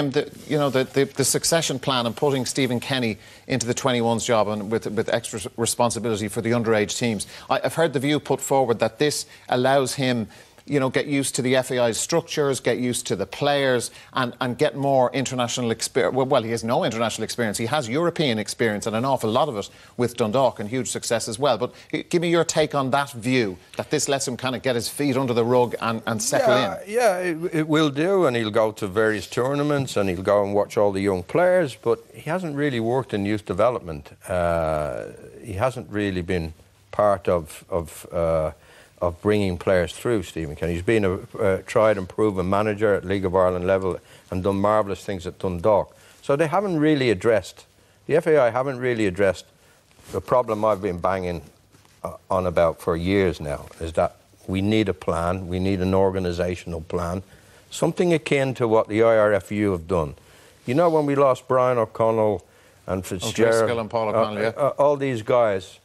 Liam, the, you know, the, the, the, succession plan and putting Stephen Kenny into the 21s job and with, with extra responsibility for the underage teams, I, I've heard the view put forward that this allows him you know, get used to the FAI's structures, get used to the players, and, and get more international experience. Well, well, he has no international experience. He has European experience and an awful lot of it with Dundalk and huge success as well. But eh, give me your take on that view that this lets him kind of get his feet under the rug and, and settle yeah, in. Yeah, it, it will do, and he'll go to various tournaments and he'll go and watch all the young players, but he hasn't really worked in youth development. Uh, he hasn't really been part of. of uh, of bringing players through, Stephen Kenny. He's been a uh, tried and proven manager at League of Ireland level and done marvellous things at Dundalk. So they haven't really addressed, the FAI haven't really addressed the problem I've been banging uh, on about for years now, is that we need a plan, we need an organisational plan, something akin to what the IRFU have done. You know, when we lost Brian O'Connell and oh, Fitzgerald, and Paul uh, O'Connell, uh, yeah. all these guys,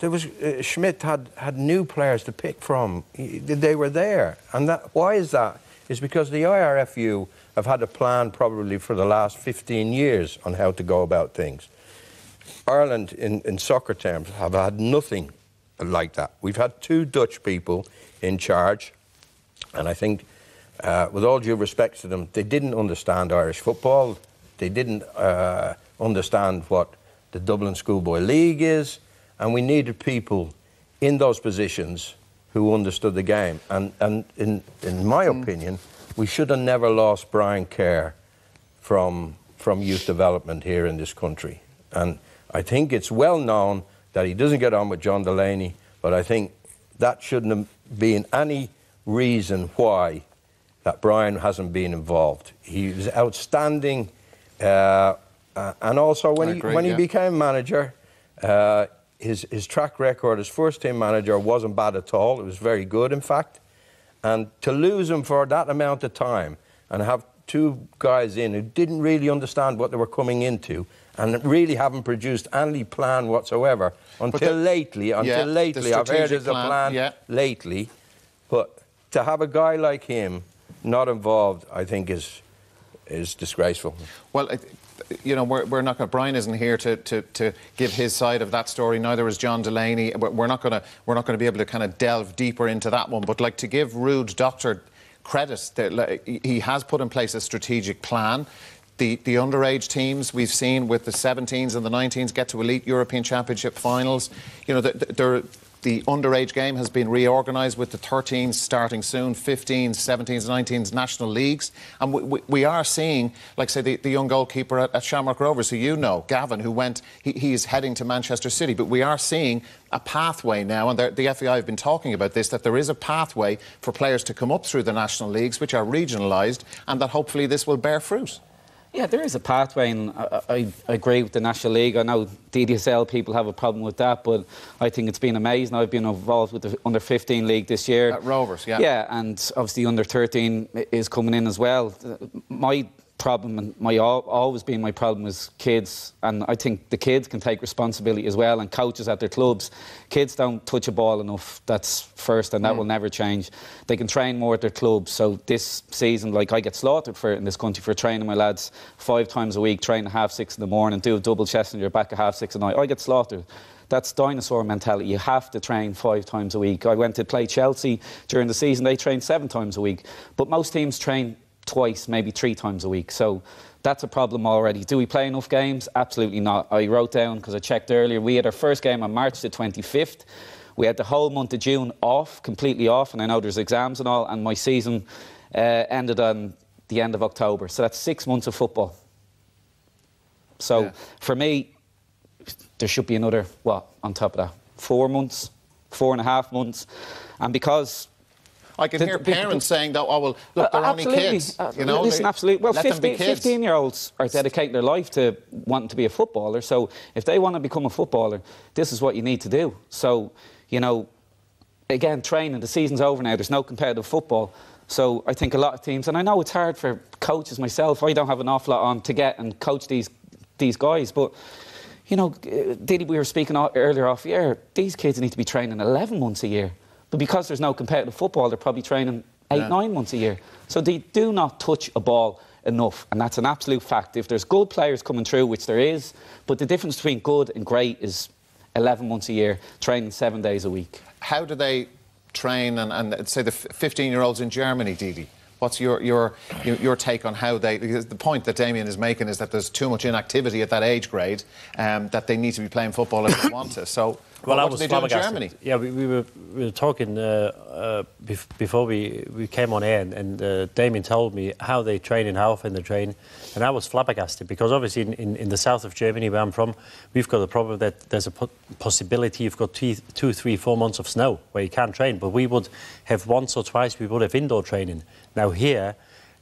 there was uh, Schmidt had had new players to pick from. He, they were there, and that why is that? Is because the IRFU have had a plan probably for the last 15 years on how to go about things. Ireland, in, in soccer terms, have had nothing like that. We've had two Dutch people in charge, and I think, uh, with all due respect to them, they didn't understand Irish football. They didn't uh, understand what the Dublin Schoolboy League is. And we needed people in those positions who understood the game. And, and in, in my mm. opinion, we should have never lost Brian Kerr from, from youth development here in this country. And I think it's well known that he doesn't get on with John Delaney, but I think that shouldn't have been any reason why that Brian hasn't been involved. He was outstanding. Uh, uh and also, when, agree, he, when yeah. he became manager, uh, his, his track record as first team manager wasn't bad at all. It was very good, in fact. And to lose him for that amount of time and have two guys in who didn't really understand what they were coming into and really haven't produced any plan whatsoever until the, lately. Until yeah, lately, I've heard there's a plan yeah. lately, but to have a guy like him not involved, I think is is disgraceful. Well, you know, we're, we're not going. Brian isn't here to, to, to give his side of that story. Neither is John Delaney. We're not going to we're not going to be able to kind of delve deeper into that one. But like to give Rude Doctor credit that like, he has put in place a strategic plan the, the underage teams we've seen with the 17s and the 19s get to elite European Championship finals. You know, the, the underage game has been reorganised with the 13s starting soon, 15s, 17s, 19s national leagues. And we, we, we are seeing, like, say, the, the young goalkeeper at, at, Shamrock Rovers, who you know, Gavin, who went, he, he's heading to Manchester City. But we are seeing a pathway now, and the FEI have been talking about this, that there is a pathway for players to come up through the national leagues, which are regionalised, and that hopefully this will bear fruit. Yeah, there is a pathway, and I, I, I, agree with the National League. I know DDSL people have a problem with that, but I think it's been amazing. I've been involved with the under 15 league this year. At Rovers, yeah. Yeah, and obviously under 13 is coming in as well. Uh, my problem and my always been my problem is kids and I think the kids can take responsibility as well and coaches at their clubs kids don't touch a ball enough that's first and that will never change they can train more at their clubs so this season like I get slaughtered for it in this country for training my lads five times a week train at half six in the morning do a double chest and you're back at half six at night I get slaughtered that's dinosaur mentality. You have to train five times a week. I went to play Chelsea during the season. They trained seven times a week. But most teams train twice, maybe three times a week. So that's a problem already. Do we play enough games? Absolutely not. I wrote down because I checked earlier. We had our first game on March the 25th. We had the whole month of June off, completely off, and I know there's exams and all. And my season uh, ended on the end of October. So that's six months of football. So yeah. for me, there should be another, what, on top of that? Four months, four and a half months. And because I can the, hear parents the, saying that, oh, well, look, uh, they're only kids. Uh, you know, listen, absolutely. Well, 15, 15 year olds are dedicating their life to wanting to be a footballer. So if they want to become a footballer, this is what you need to do. So, you know, again, training, the season's over now, there's no competitive football. So I think a lot of teams, and I know it's hard for coaches myself, I don't have an awful lot on to get and coach these these guys, but you know, uh, we were speaking earlier off the air, these kids need to be training 11 months a year. But because there's no competitive football, they're probably training eight, yeah. nine months a year. So they do not touch a ball enough. And that's an absolute fact. If there's good players coming through, which there is, but the difference between good and great is 11 months a year, training seven days a week. How do they train and, and say the 15 year olds in Germany, Didi? What's your your your take on how they? the point that Damien is making is that there's too much inactivity at that age grade um, that they need to be playing football if they want to. So. Well, well, what I was they do in Germany? Yeah, we, we, were, we were talking uh, uh, before we, we came on air, and, and uh, Damien told me how they train and how often they train, and I was flabbergasted because obviously in, in, in the south of Germany where I'm from, we've got a problem that there's a possibility you've got two, two, three, four months of snow where you can't train, but we would have once or twice we would have indoor training, now here,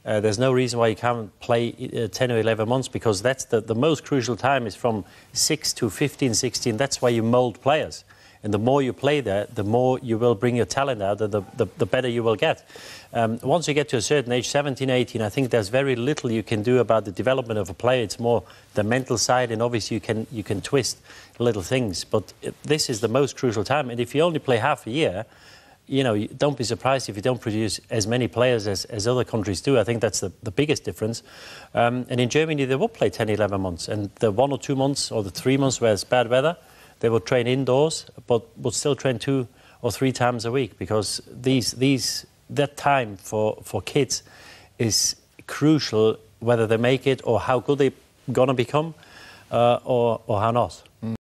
uh, there's no reason why you can't play uh, 10 or 11 months because that's the, the most crucial time is from 6 to 15, 16. That's why you mold players. And the more you play there, the more you will bring your talent out and the, the, the better you will get. Um, once you get to a certain age, 17, 18, I think there's very little you can do about the development of a player. It's more the mental side, and obviously you can, you can twist little things. But uh, this is the most crucial time. And if you only play half a year, you know, don't be surprised if you don't produce as many players as, as other countries do. I think that's the, the biggest difference. Um, and in Germany, they will play 10, 11 months. And the one or two months or the three months where it's bad weather, they will train indoors, but will still train two or three times a week because these, these, that time for, for kids is crucial whether they make it or how good they're going to become uh, or, or how not. Mm.